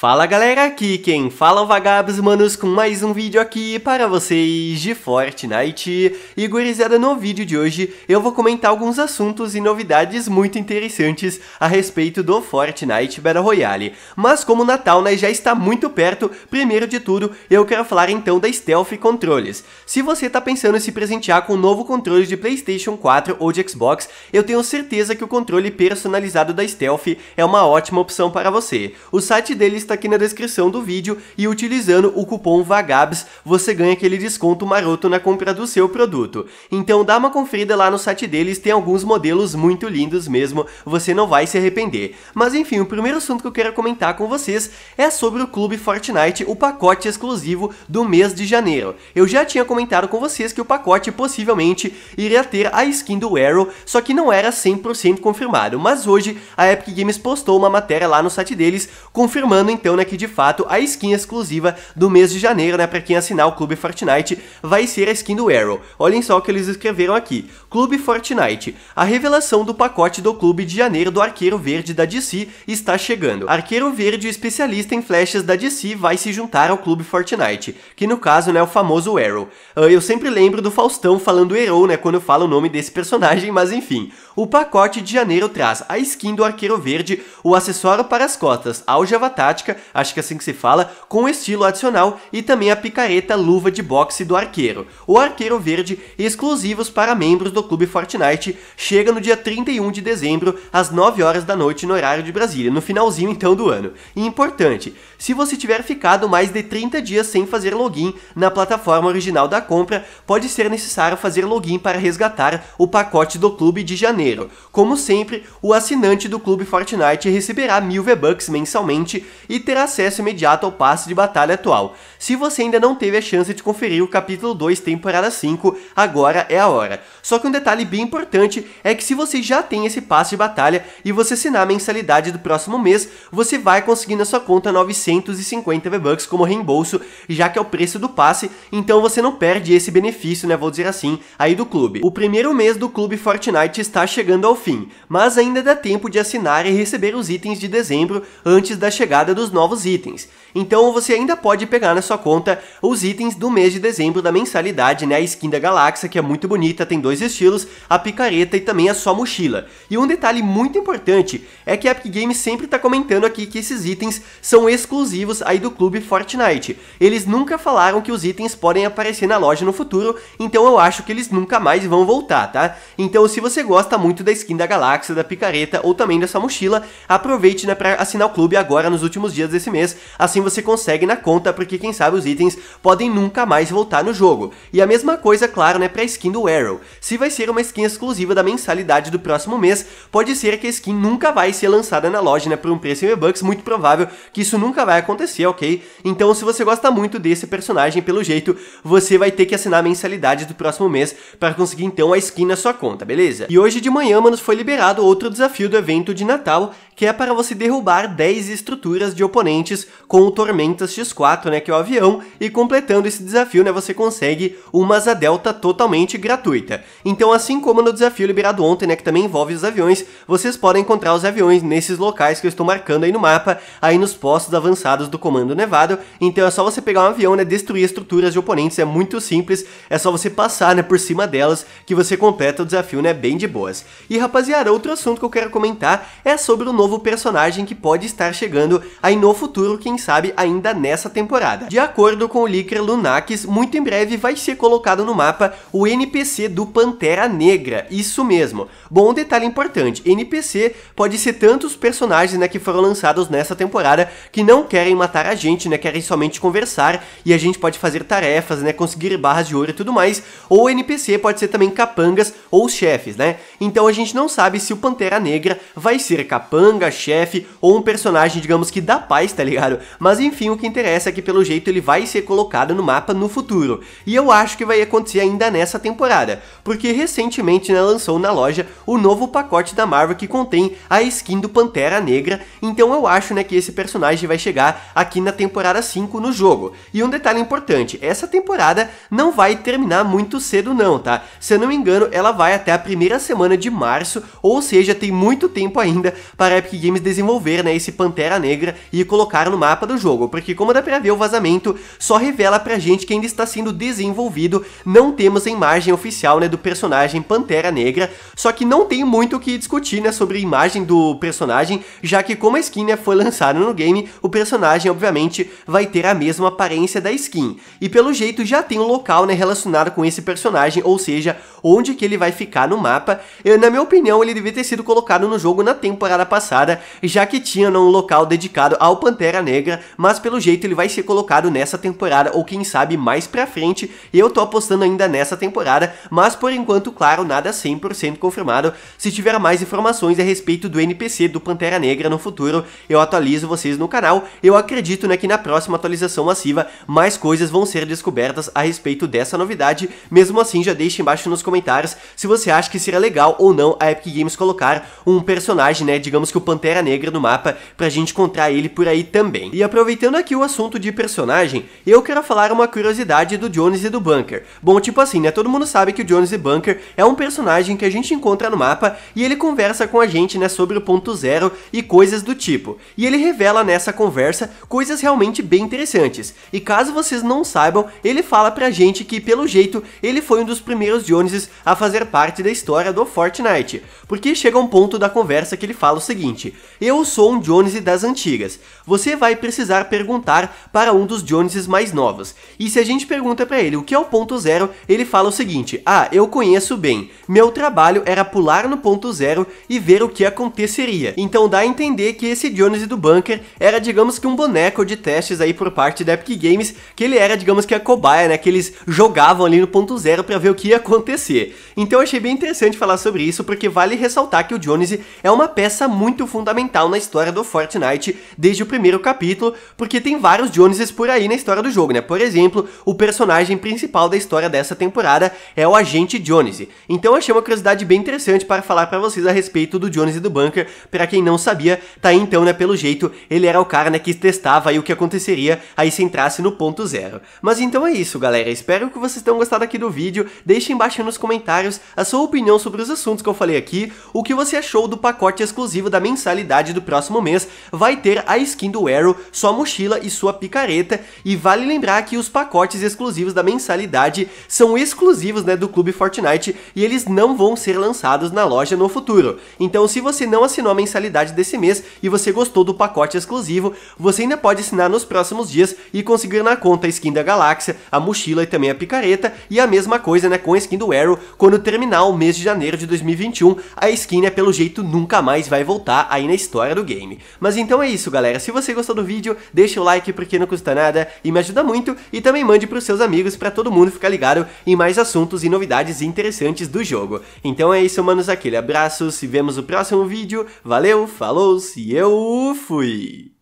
Fala galera, aqui quem fala é o Vagabos Manos com mais um vídeo aqui para vocês de Fortnite. E gurizada, no vídeo de hoje eu vou comentar alguns assuntos e novidades muito interessantes a respeito do Fortnite Battle Royale. Mas como o Natal né, já está muito perto, primeiro de tudo eu quero falar então da Stealth Controles. Se você está pensando em se presentear com um novo controle de Playstation 4 ou de Xbox, eu tenho certeza que o controle personalizado da Stealth é uma ótima opção para você. O site deles está aqui na descrição do vídeo e utilizando o cupom VAGABS você ganha aquele desconto maroto na compra do seu produto. Então dá uma conferida lá no site deles, tem alguns modelos muito lindos mesmo, você não vai se arrepender. Mas enfim, o primeiro assunto que eu quero comentar com vocês é sobre o Clube Fortnite, o pacote exclusivo do mês de janeiro. Eu já tinha comentado com vocês que o pacote possivelmente iria ter a skin do Arrow, só que não era 100% confirmado, mas hoje a Epic Games postou uma matéria lá no site deles confirmando então, né, que de fato a skin exclusiva do mês de janeiro, né, para quem assinar o Clube Fortnite, vai ser a skin do Arrow. Olhem só o que eles escreveram aqui. Clube Fortnite. A revelação do pacote do Clube de Janeiro do Arqueiro Verde da DC está chegando. Arqueiro Verde, o especialista em flechas da DC, vai se juntar ao Clube Fortnite, que no caso, né, é o famoso Arrow. Ah, eu sempre lembro do Faustão falando Arrow, né, quando fala o nome desse personagem, mas enfim. O pacote de janeiro traz a skin do Arqueiro Verde, o acessório para as costas, aljava tática prática, acho que é assim que se fala, com estilo adicional e também a picareta luva de boxe do arqueiro. O arqueiro verde, exclusivos para membros do clube Fortnite, chega no dia 31 de dezembro, às 9 horas da noite, no horário de Brasília, no finalzinho então do ano. E importante, se você tiver ficado mais de 30 dias sem fazer login na plataforma original da compra, pode ser necessário fazer login para resgatar o pacote do clube de janeiro. Como sempre, o assinante do clube Fortnite receberá mil V-Bucks mensalmente e ter acesso imediato ao passe de batalha atual. Se você ainda não teve a chance de conferir o capítulo 2, temporada 5, agora é a hora. Só que um detalhe bem importante é que se você já tem esse passe de batalha e você assinar a mensalidade do próximo mês, você vai conseguir na sua conta 950 V-Bucks como reembolso, já que é o preço do passe, então você não perde esse benefício, né, vou dizer assim, aí do clube. O primeiro mês do clube Fortnite está chegando ao fim, mas ainda dá tempo de assinar e receber os itens de dezembro antes da chegada do dos novos itens. Então você ainda pode pegar na sua conta os itens do mês de dezembro da mensalidade, né? A skin da galáxia, que é muito bonita, tem dois estilos, a picareta e também a sua mochila. E um detalhe muito importante é que a Epic Games sempre está comentando aqui que esses itens são exclusivos aí do clube Fortnite. Eles nunca falaram que os itens podem aparecer na loja no futuro, então eu acho que eles nunca mais vão voltar, tá? Então se você gosta muito da skin da galáxia, da picareta ou também dessa mochila, aproveite né, para assinar o clube agora nos últimos últimos dias desse mês, assim você consegue na conta, porque quem sabe os itens podem nunca mais voltar no jogo. E a mesma coisa, claro, né, pra skin do Arrow. Se vai ser uma skin exclusiva da mensalidade do próximo mês, pode ser que a skin nunca vai ser lançada na loja, né, por um preço em V-Bucks, muito provável que isso nunca vai acontecer, ok? Então se você gosta muito desse personagem, pelo jeito, você vai ter que assinar a mensalidade do próximo mês para conseguir então a skin na sua conta, beleza? E hoje de manhã, mano, foi liberado outro desafio do evento de Natal, que é para você derrubar 10 estruturas de de oponentes com o Tormentas X4, né, que é o avião, e completando esse desafio, né, você consegue uma asa delta totalmente gratuita. Então, assim como no desafio liberado ontem, né, que também envolve os aviões, vocês podem encontrar os aviões nesses locais que eu estou marcando aí no mapa, aí nos postos avançados do Comando Nevado. Então é só você pegar um avião, né, destruir estruturas de oponentes, é muito simples, é só você passar, né, por cima delas que você completa o desafio, né, bem de boas. E rapaziada, outro assunto que eu quero comentar é sobre o novo personagem que pode estar chegando a aí no futuro, quem sabe, ainda nessa temporada. De acordo com o Licker Lunakis, muito em breve vai ser colocado no mapa o NPC do Pantera Negra, isso mesmo. Bom, um detalhe importante, NPC pode ser tantos personagens né, que foram lançados nessa temporada que não querem matar a gente, né, querem somente conversar e a gente pode fazer tarefas, né, conseguir barras de ouro e tudo mais, ou NPC pode ser também capangas ou chefes, né? Então a gente não sabe se o Pantera Negra vai ser capanga, chefe ou um personagem, digamos que da paz, tá ligado? Mas enfim, o que interessa é que pelo jeito ele vai ser colocado no mapa no futuro. E eu acho que vai acontecer ainda nessa temporada, porque recentemente né, lançou na loja o novo pacote da Marvel que contém a skin do Pantera Negra, então eu acho né, que esse personagem vai chegar aqui na temporada 5 no jogo. E um detalhe importante, essa temporada não vai terminar muito cedo não, tá? Se eu não me engano, ela vai até a primeira semana de março, ou seja, tem muito tempo ainda para a Epic Games desenvolver né, esse Pantera Negra e colocar no mapa do jogo, porque como dá pra ver, o vazamento só revela pra gente que ainda está sendo desenvolvido, não temos a imagem oficial né, do personagem Pantera Negra, só que não tem muito o que discutir né, sobre a imagem do personagem, já que como a skin né, foi lançada no game, o personagem obviamente vai ter a mesma aparência da skin, e pelo jeito já tem um local né, relacionado com esse personagem, ou seja, onde que ele vai ficar no mapa, Eu, eh, na minha opinião ele devia ter sido colocado no jogo na temporada passada, já que tinha né, um local dedicado ao Pantera Negra, mas pelo jeito ele vai ser colocado nessa temporada ou quem sabe mais pra frente, e eu tô apostando ainda nessa temporada, mas por enquanto, claro, nada 100% confirmado. Se tiver mais informações a respeito do NPC do Pantera Negra no futuro, eu atualizo vocês no canal. Eu acredito né, que na próxima atualização massiva mais coisas vão ser descobertas a respeito dessa novidade. Mesmo assim, já deixe embaixo nos comentários se você acha que seria legal ou não a Epic Games colocar um personagem, né, digamos que o Pantera Negra no mapa, pra gente encontrar ele por aí também. E aproveitando aqui o assunto de personagem, eu quero falar uma curiosidade do Jones e do Bunker. Bom, tipo assim, né, todo mundo sabe que o Jones e Bunker é um personagem que a gente encontra no mapa e ele conversa com a gente, né, sobre o ponto zero e coisas do tipo. E ele revela nessa conversa coisas realmente bem interessantes. E caso vocês não saibam, ele fala pra gente que, pelo jeito, ele foi um dos primeiros Joneses a fazer parte da história do Fortnite. Porque chega um ponto da conversa que ele fala o seguinte, eu sou um Jones das antigas, você vai precisar perguntar para um dos Joneses mais novos. E se a gente pergunta para ele o que é o ponto zero, ele fala o seguinte: Ah, eu conheço bem. Meu trabalho era pular no ponto zero e ver o que aconteceria. Então dá a entender que esse Jones do bunker era, digamos que um boneco de testes aí por parte da Epic Games, que ele era, digamos que a cobaia, né? Que eles jogavam ali no ponto zero para ver o que ia acontecer. Então eu achei bem interessante falar sobre isso, porque vale ressaltar que o Jones é uma peça muito fundamental na história do Fortnite desde o primeiro capítulo, porque tem vários Joneses por aí na história do jogo, né? Por exemplo, o personagem principal da história dessa temporada é o agente Jones. Então achei uma curiosidade bem interessante para falar para vocês a respeito do Jones e do Bunker. Para quem não sabia, tá aí então, né, pelo jeito, ele era o cara né, que testava aí o que aconteceria aí se entrasse no ponto zero. Mas então é isso, galera. Espero que vocês tenham gostado aqui do vídeo. Deixem embaixo nos comentários a sua opinião sobre os assuntos que eu falei aqui, o que você achou do pacote exclusivo da mensalidade do próximo mês. Vai ter a skin do Arrow, sua mochila e sua picareta, e vale lembrar que os pacotes exclusivos da mensalidade são exclusivos né, do Clube Fortnite e eles não vão ser lançados na loja no futuro. Então se você não assinou a mensalidade desse mês e você gostou do pacote exclusivo, você ainda pode assinar nos próximos dias e conseguir na conta a skin da Galáxia, a mochila e também a picareta, e a mesma coisa né, com a skin do Arrow quando terminar o mês de janeiro de 2021, a skin né, pelo jeito nunca mais vai voltar aí na história do game. Mas então é isso galera galera. Se você gostou do vídeo, deixa o like porque não custa nada e me ajuda muito. E também mande pros seus amigos para todo mundo ficar ligado em mais assuntos e novidades interessantes do jogo. Então é isso, manos. Aquele abraço, se vemos no próximo vídeo. Valeu, falou e eu fui!